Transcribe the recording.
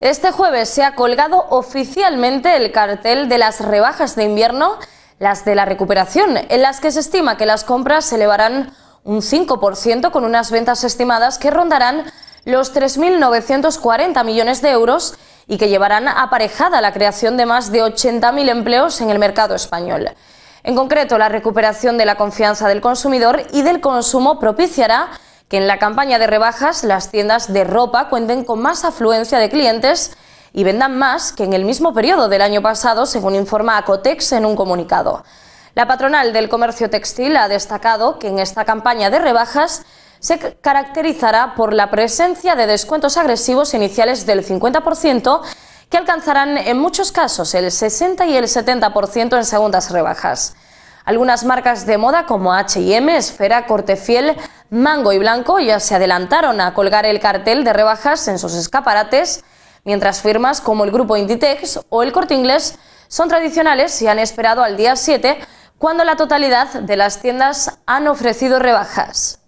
Este jueves se ha colgado oficialmente el cartel de las rebajas de invierno, las de la recuperación, en las que se estima que las compras se elevarán un 5% con unas ventas estimadas que rondarán los 3.940 millones de euros y que llevarán aparejada la creación de más de 80.000 empleos en el mercado español. En concreto, la recuperación de la confianza del consumidor y del consumo propiciará en la campaña de rebajas las tiendas de ropa cuenten con más afluencia de clientes y vendan más que en el mismo periodo del año pasado, según informa Acotex en un comunicado. La patronal del comercio textil ha destacado que en esta campaña de rebajas se caracterizará por la presencia de descuentos agresivos iniciales del 50%, que alcanzarán en muchos casos el 60 y el 70% en segundas rebajas. Algunas marcas de moda como H&M, Esfera, Corte Fiel, Mango y Blanco ya se adelantaron a colgar el cartel de rebajas en sus escaparates, mientras firmas como el grupo Inditex o el Corte Inglés son tradicionales y han esperado al día 7 cuando la totalidad de las tiendas han ofrecido rebajas.